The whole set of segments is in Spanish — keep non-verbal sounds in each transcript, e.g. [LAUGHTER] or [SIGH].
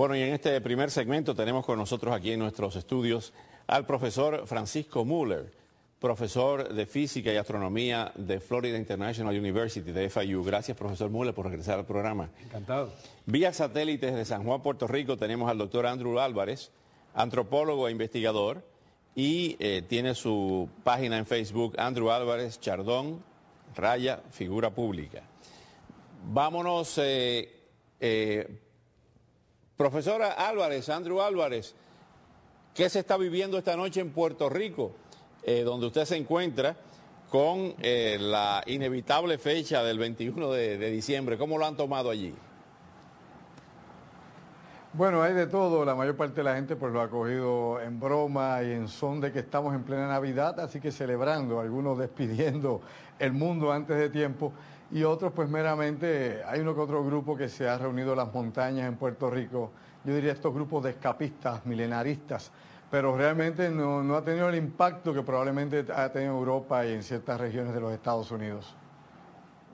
Bueno, y en este primer segmento tenemos con nosotros aquí en nuestros estudios al profesor Francisco Muller, profesor de Física y Astronomía de Florida International University de FIU. Gracias, profesor Muller, por regresar al programa. Encantado. Vía satélites de San Juan, Puerto Rico, tenemos al doctor Andrew Álvarez, antropólogo e investigador, y eh, tiene su página en Facebook, Andrew Álvarez Chardón, raya, figura pública. Vámonos eh, eh, Profesora Álvarez, Andrew Álvarez, ¿qué se está viviendo esta noche en Puerto Rico, eh, donde usted se encuentra con eh, la inevitable fecha del 21 de, diciembre? ¿Cómo lo han tomado allí? Bueno, hay de todo. La mayor parte de la gente pues, lo ha cogido en broma y en son de que estamos en plena Navidad, así que celebrando, algunos despidiendo el mundo antes de tiempo y otros pues meramente, hay uno que otro grupo que se ha reunido en las montañas en Puerto Rico, yo diría estos grupos de escapistas, milenaristas, pero realmente no, ha tenido el impacto que probablemente ha tenido Europa y en ciertas regiones de los Estados Unidos.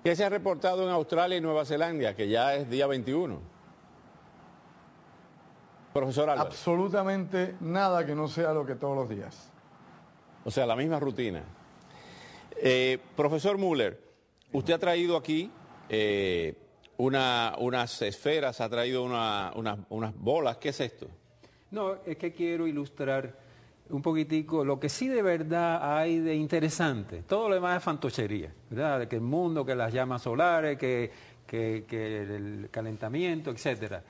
¿Qué se ha reportado en Australia y Nueva Zelanda, que ya es día 21? Profesor Álvarez. Absolutamente nada que no sea lo que todos los días. O sea, la misma rutina. Eh, profesor Müller, Usted ha traído aquí eh, unas esferas, ha traído unas bolas. ¿Qué es esto? No, es que quiero ilustrar un poquitico lo que sí de verdad hay de interesante. Todo lo demás es fantochería, ¿verdad? De que el mundo, que las llamas solares, que, el calentamiento, etcétera.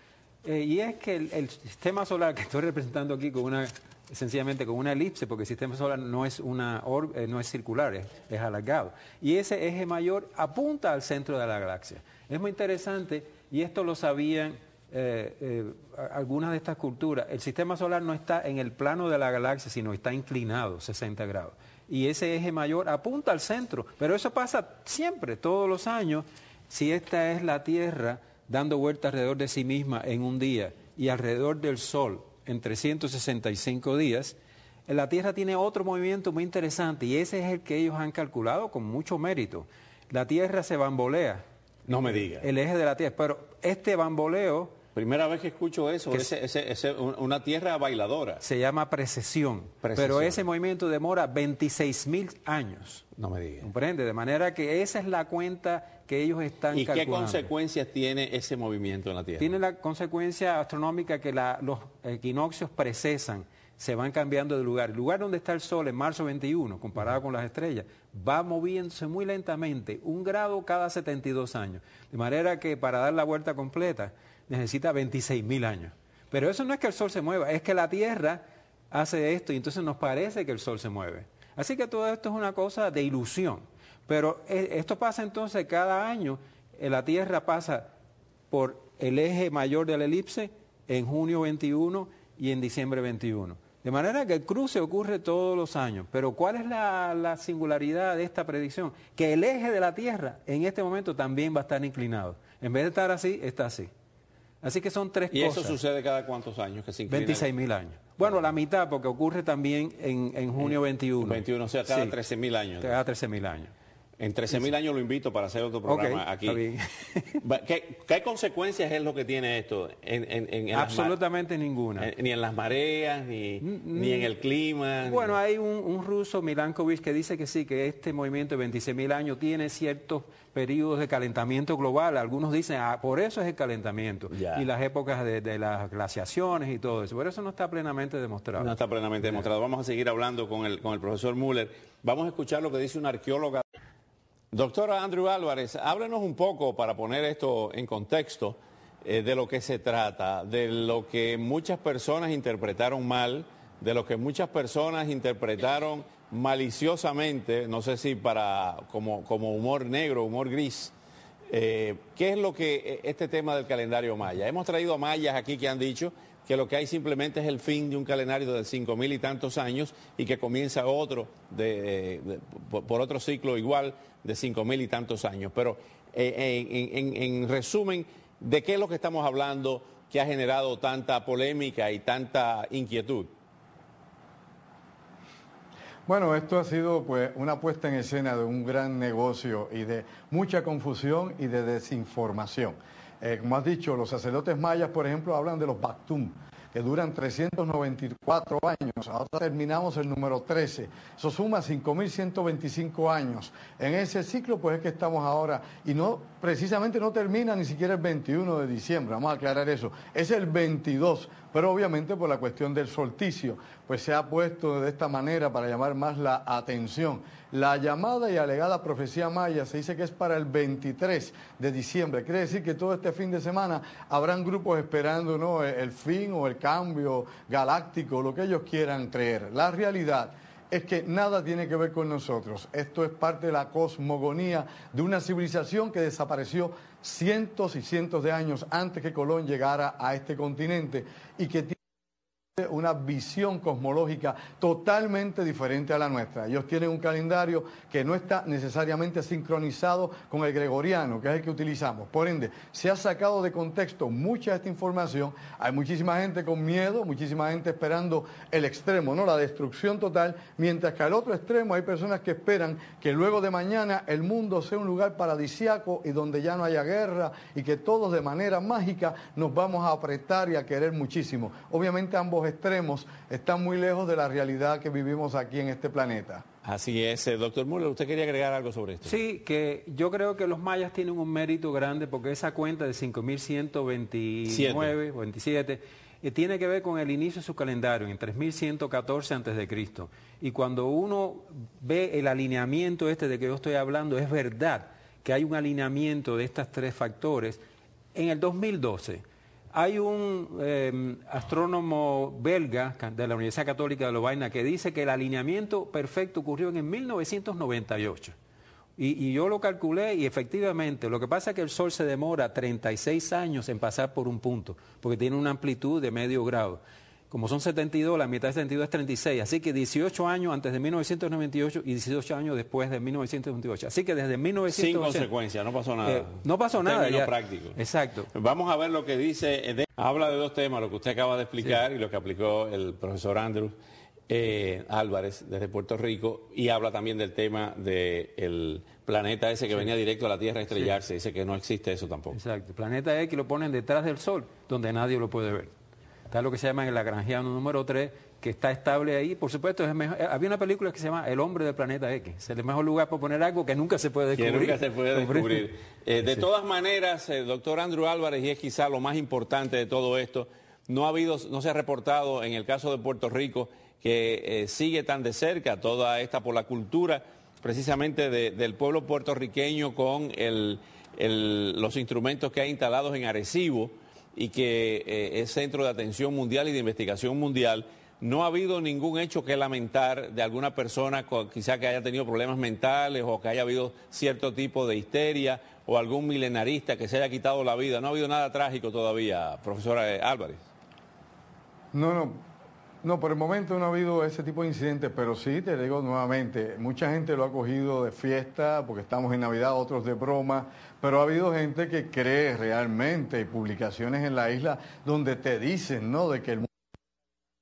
Eh, y es que el sistema solar que estoy representando aquí con una sencillamente con una elipse, porque el sistema solar no es, eh, no es circular, es, alargado. Y ese eje mayor apunta al centro de la galaxia. Es muy interesante, y esto lo sabían eh, eh, algunas de estas culturas. El sistema solar no está en el plano de la galaxia, sino está inclinado 60 grados. Y ese eje mayor apunta al centro, pero eso pasa siempre, todos los años, si esta es la Tierra dando vuelta alrededor de sí misma en un día y alrededor del Sol en 365 días, la Tierra tiene otro movimiento muy interesante y ese es el que ellos han calculado con mucho mérito. La Tierra se bambolea. No me diga. El eje de la Tierra. Pero este bamboleo Primera vez que escucho eso, una tierra bailadora. Se llama precesión, pero ese movimiento demora 26 mil años. No me digas. ¿Comprende? De manera que esa es la cuenta que ellos están ¿Y qué consecuencias tiene ese movimiento en la Tierra? Tiene la consecuencia astronómica que los equinoccios precesan se van cambiando de lugar. El lugar donde está el Sol en marzo 21, comparado con las estrellas, va moviéndose muy lentamente, un grado cada 72 años. De manera que para dar la vuelta completa necesita 26.000 años. Pero eso no es que el Sol se mueva, es que la Tierra hace esto y entonces nos parece que el Sol se mueve. Así que todo esto es una cosa de ilusión. Pero eh, esto pasa entonces cada año, eh, la Tierra pasa por el eje mayor de la elipse en junio 21 y en diciembre 21. De manera que el cruce ocurre todos los años. Pero ¿cuál es la, singularidad de esta predicción? Que el eje de la Tierra en este momento también va a estar inclinado. En vez de estar así, está así. Así que son tres cosas. ¿Y eso sucede cada cuántos años que se inclina? 26.000 años. Bueno, la mitad, porque ocurre también en, junio 21. Eh, 21, o sea, cada 13.000 años. Cada 13.000 años. En 13.000 años lo invito para hacer otro programa aquí. [LAUGHS] ¿Qué, consecuencias es lo que tiene esto? Absolutamente ninguna. Eh, ni en las mareas, ni, mm, en mm. el clima. Bueno, hay un, ruso, Milankovic, que dice que sí, que este movimiento de 26.000 años tiene ciertos periodos de calentamiento global. Algunos dicen, ah, por eso es el calentamiento. Y las épocas de, las glaciaciones y todo eso. Por eso no está plenamente demostrado. No está plenamente demostrado. Vamos a seguir hablando con el, con el profesor Müller. Vamos a escuchar lo que dice una arqueóloga. Doctora Andrew Álvarez, háblenos un poco para poner esto en contexto eh, de lo que se trata, de lo que muchas personas interpretaron mal, de lo que muchas personas interpretaron maliciosamente, no sé si para como, como humor negro, humor gris. Eh, ¿Qué es lo que eh, este tema del calendario maya? Hemos traído mayas aquí que han dicho, que lo que hay simplemente es el fin de un calendario de cinco mil y tantos años y que comienza otro por otro ciclo igual de cinco mil y tantos años. Pero eh, en, en, resumen, ¿de qué es lo que estamos hablando que ha generado tanta polémica y tanta inquietud? Bueno, esto ha sido pues una puesta en escena de un gran negocio y de mucha confusión y de desinformación. Eh, como has dicho, los sacerdotes mayas, por ejemplo, hablan de los Bactum, que duran 394 años. Ahora terminamos el número 13. Eso suma 5.125 años. En ese ciclo, pues es que estamos ahora. Y no, precisamente no termina ni siquiera el 21 de diciembre. Vamos a aclarar eso. Es el 22. Pero obviamente por la cuestión del solsticio, pues se ha puesto de esta manera para llamar más la atención. La llamada y alegada profecía maya se dice que es para el 23 de diciembre. Quiere decir que todo este fin de semana habrán grupos esperando ¿no? el fin o el cambio galáctico, lo que ellos quieran creer. La realidad es que nada tiene que ver con nosotros. Esto es parte de la cosmogonía de una civilización que desapareció cientos y cientos de años antes que Colón llegara a este continente y que una visión cosmológica totalmente diferente a la nuestra. Ellos tienen un calendario que no está necesariamente sincronizado con el gregoriano, que es el que utilizamos. Por ende, se ha sacado de contexto mucha esta información. Hay muchísima gente con miedo, muchísima gente esperando el extremo, ¿no? La destrucción total, mientras que al otro extremo hay personas que esperan que luego de mañana el mundo sea un lugar paradisiaco y donde ya no haya guerra y que todos de manera mágica nos vamos a apretar y a querer muchísimo. Obviamente ambos extremos están muy lejos de la realidad que vivimos aquí en este planeta. Así es, eh, doctor Muller, usted quería agregar algo sobre esto. Sí, que yo creo que los mayas tienen un mérito grande porque esa cuenta de 5129, 27, eh, tiene que ver con el inicio de su calendario en 3114 a.C. Y cuando uno ve el alineamiento este de que yo estoy hablando, es verdad que hay un alineamiento de estos tres factores en el 2012 hay un em, astrónomo belga de la Universidad Católica de Lovaina que dice que el alineamiento perfecto ocurrió en 1998. Y, y, yo lo calculé y efectivamente, lo que pasa es que el Sol se demora 36 años en pasar por un punto, porque tiene una amplitud de medio grado. Como son 72, la mitad de 72 es 36. Así que 18 años antes de 1998 y 18 años después de 1998. Así que desde 1998... Sin consecuencia, no pasó nada. Eh, no pasó nada. Ya. práctico. Exacto. Vamos a ver lo que dice... habla de dos temas, lo que usted acaba de explicar y lo que aplicó el profesor Andrew eh, Álvarez desde Puerto Rico y habla también del tema del planeta ese que venía directo a la Tierra a estrellarse. Dice que no existe eso tampoco. Exacto. Planeta X lo ponen detrás del Sol, donde nadie lo puede ver. Está lo que se llama en el Lagrangiano número 3, que está estable ahí. Por supuesto, había una película que se llama El hombre del planeta X. Es el mejor lugar para poner algo que nunca se puede descubrir. nunca se puede [LAUGHS] descubrir. Eh, de todas maneras, el eh, doctor Andrew Álvarez, y es quizá lo más importante de todo esto, no, ha habido, no se ha reportado en el caso de Puerto Rico que eh, sigue tan de cerca toda esta por la cultura precisamente del pueblo puertorriqueño con los instrumentos que hay instalados en Arecibo y que eh, es centro de atención mundial y de investigación mundial. No ha habido ningún hecho que lamentar de alguna persona quizá que haya tenido problemas mentales o que haya habido cierto tipo de histeria o algún milenarista que se haya quitado la vida. No ha habido nada trágico todavía, profesora eh, Álvarez. No, no, no, por el momento no ha habido ese tipo de incidentes, pero sí, te digo nuevamente, mucha gente lo ha cogido de fiesta, porque estamos en Navidad, otros de broma, pero ha habido gente que cree realmente y publicaciones en la isla donde te dicen, ¿no?, de que el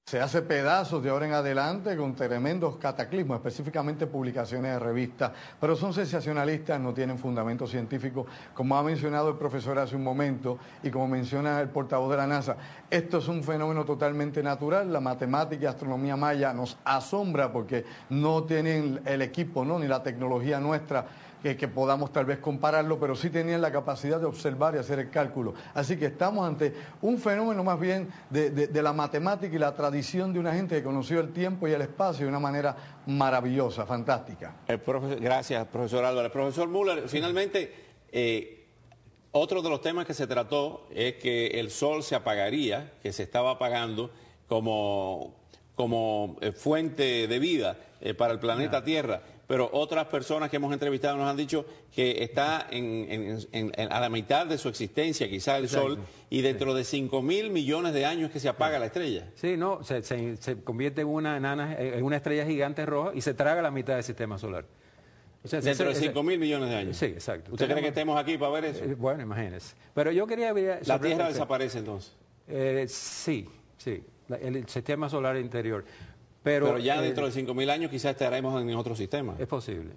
se hace pedazos de ahora en adelante con tremendos cataclismos, específicamente publicaciones de revistas, pero son sensacionalistas, no tienen fundamento científico, como ha mencionado el profesor hace un momento y como menciona el portavoz de la NASA. Esto es un fenómeno totalmente natural, la matemática y astronomía maya nos asombra porque no tienen el equipo ¿no? ni la tecnología nuestra que, podamos tal vez compararlo, pero sí tenían la capacidad de observar y hacer el cálculo. Así que estamos ante un fenómeno más bien de, la matemática y la tradición de una gente que conoció el tiempo y el espacio de una manera maravillosa, fantástica. gracias, profesor Álvarez. Profesor Müller, finalmente, eh, otro de los temas que se trató es que el sol se apagaría, que se estaba apagando como, eh, fuente de vida eh, para el planeta Tierra pero otras personas que hemos entrevistado nos han dicho que está en, a la mitad de su existencia, quizá el Sol, y dentro de 5 mil millones de años que se apaga la estrella. Sí, no, se, convierte en una, enana, en una estrella gigante roja y se traga la mitad del sistema solar. Dentro de 5 mil millones de años. Sí, exacto. ¿Usted cree que estemos aquí para ver eso? Eh, bueno, imagínese. Pero yo quería... ¿La Tierra desaparece entonces? Eh, sí, sí. el, el sistema solar interior. Pero, ya dentro de 5.000 años quizás estaremos en otro sistema. Es posible.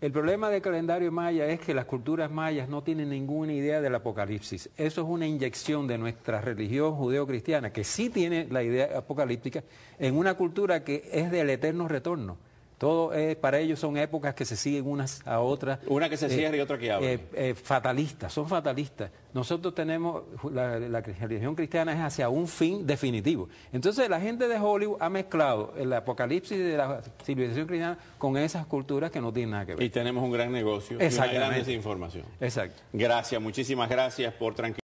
El problema del calendario maya es que las culturas mayas no tienen ninguna idea del apocalipsis. Eso es una inyección de nuestra religión judeocristiana, que sí tiene la idea apocalíptica, en una cultura que es del eterno retorno. Todo para ellos son épocas que se siguen unas a otras. Una que se eh, cierra y otra que abre. Eh, eh, fatalistas, son fatalistas. Nosotros tenemos, la, religión cristiana es hacia un fin definitivo. Entonces la gente de Hollywood ha mezclado el apocalipsis de la civilización cristiana con esas culturas que no tienen nada que ver. Y tenemos un gran negocio y una gran desinformación. Exacto. Gracias, muchísimas gracias por tranquilidad.